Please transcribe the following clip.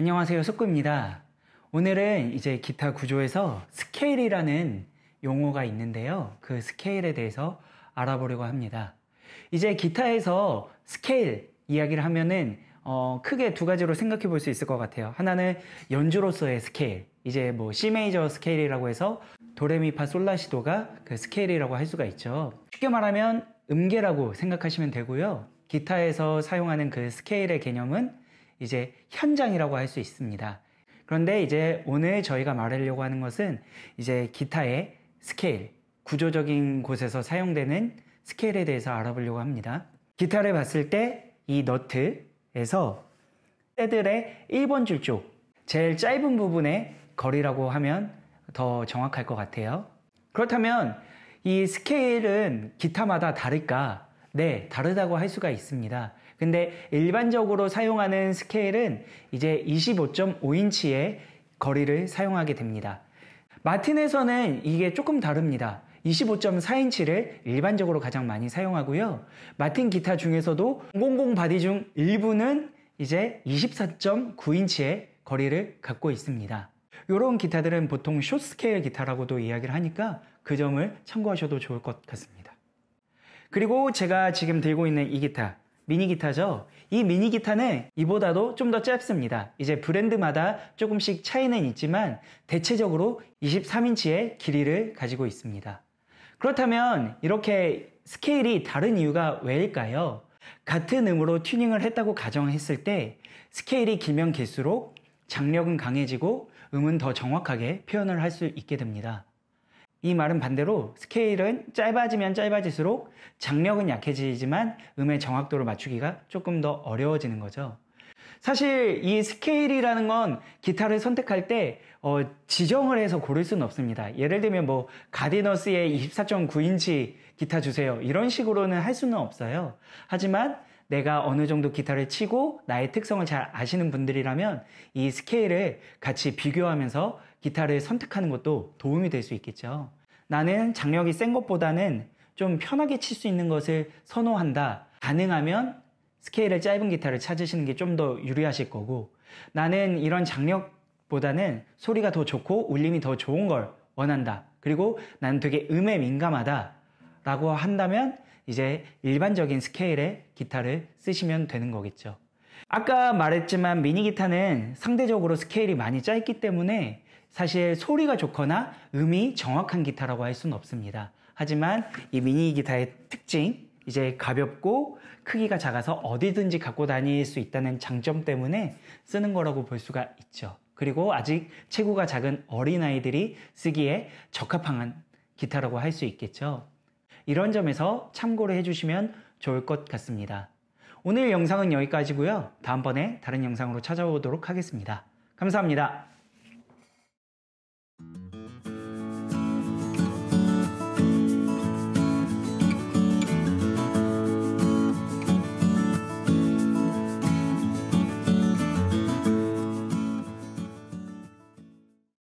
안녕하세요. 속구입니다. 오늘은 이제 기타 구조에서 스케일이라는 용어가 있는데요. 그 스케일에 대해서 알아보려고 합니다. 이제 기타에서 스케일 이야기를 하면은 어, 크게 두 가지로 생각해 볼 수 있을 것 같아요. 하나는 연주로서의 스케일. 이제 뭐 C 메이저 스케일이라고 해서 도레미파 솔라시도가 그 스케일이라고 할 수가 있죠. 쉽게 말하면 음계라고 생각하시면 되고요. 기타에서 사용하는 그 스케일의 개념은 이제 현장이라고 할 수 있습니다. 그런데 이제 오늘 저희가 말하려고 하는 것은 이제 기타의 스케일, 구조적인 곳에서 사용되는 스케일에 대해서 알아보려고 합니다. 기타를 봤을 때 이 너트에서 새들의 1번 줄 쪽, 제일 짧은 부분의 거리라고 하면 더 정확할 것 같아요. 그렇다면 이 스케일은 기타마다 다를까? 네, 다르다고 할 수가 있습니다. 근데 일반적으로 사용하는 스케일은 이제 25.5인치의 거리를 사용하게 됩니다. 마틴에서는 이게 조금 다릅니다. 25.4인치를 일반적으로 가장 많이 사용하고요. 마틴 기타 중에서도 000 바디 중 일부는 이제 24.9인치의 거리를 갖고 있습니다. 이런 기타들은 보통 숏스케일 기타라고도 이야기를 하니까 그 점을 참고하셔도 좋을 것 같습니다. 그리고 제가 지금 들고 있는 이 기타 미니 기타죠. 이 미니 기타는 이보다도 좀 더 짧습니다. 이제 브랜드마다 조금씩 차이는 있지만 대체적으로 23인치의 길이를 가지고 있습니다. 그렇다면 이렇게 스케일이 다른 이유가 왜일까요? 같은 음으로 튜닝을 했다고 가정했을 때 스케일이 길면 길수록 장력은 강해지고 음은 더 정확하게 표현을 할 수 있게 됩니다. 이 말은 반대로 스케일은 짧아지면 짧아질수록 장력은 약해지지만 음의 정확도를 맞추기가 조금 더 어려워지는 거죠. 사실 이 스케일이라는 건 기타를 선택할 때 어, 지정을 해서 고를 수는 없습니다. 예를 들면 뭐 가디너스의 24.9인치 기타 주세요. 이런 식으로는 할 수는 없어요. 하지만 내가 어느 정도 기타를 치고 나의 특성을 잘 아시는 분들이라면 이 스케일을 같이 비교하면서 기타를 선택하는 것도 도움이 될 수 있겠죠. 나는 장력이 센 것보다는 좀 편하게 칠 수 있는 것을 선호한다. 가능하면 스케일을 짧은 기타를 찾으시는 게 좀 더 유리하실 거고 나는 이런 장력보다는 소리가 더 좋고 울림이 더 좋은 걸 원한다. 그리고 나는 되게 음에 민감하다. 라고 한다면 이제 일반적인 스케일의 기타를 쓰시면 되는 거겠죠. 아까 말했지만 미니 기타는 상대적으로 스케일이 많이 짧기 때문에 사실 소리가 좋거나 음이 정확한 기타라고 할 수는 없습니다. 하지만 이 미니 기타의 특징, 이제 가볍고 크기가 작아서 어디든지 갖고 다닐 수 있다는 장점 때문에 쓰는 거라고 볼 수가 있죠. 그리고 아직 체구가 작은 어린아이들이 쓰기에 적합한 기타라고 할 수 있겠죠. 이런 점에서 참고를 해주시면 좋을 것 같습니다. 오늘 영상은 여기까지고요. 다음번에 다른 영상으로 찾아오도록 하겠습니다. 감사합니다.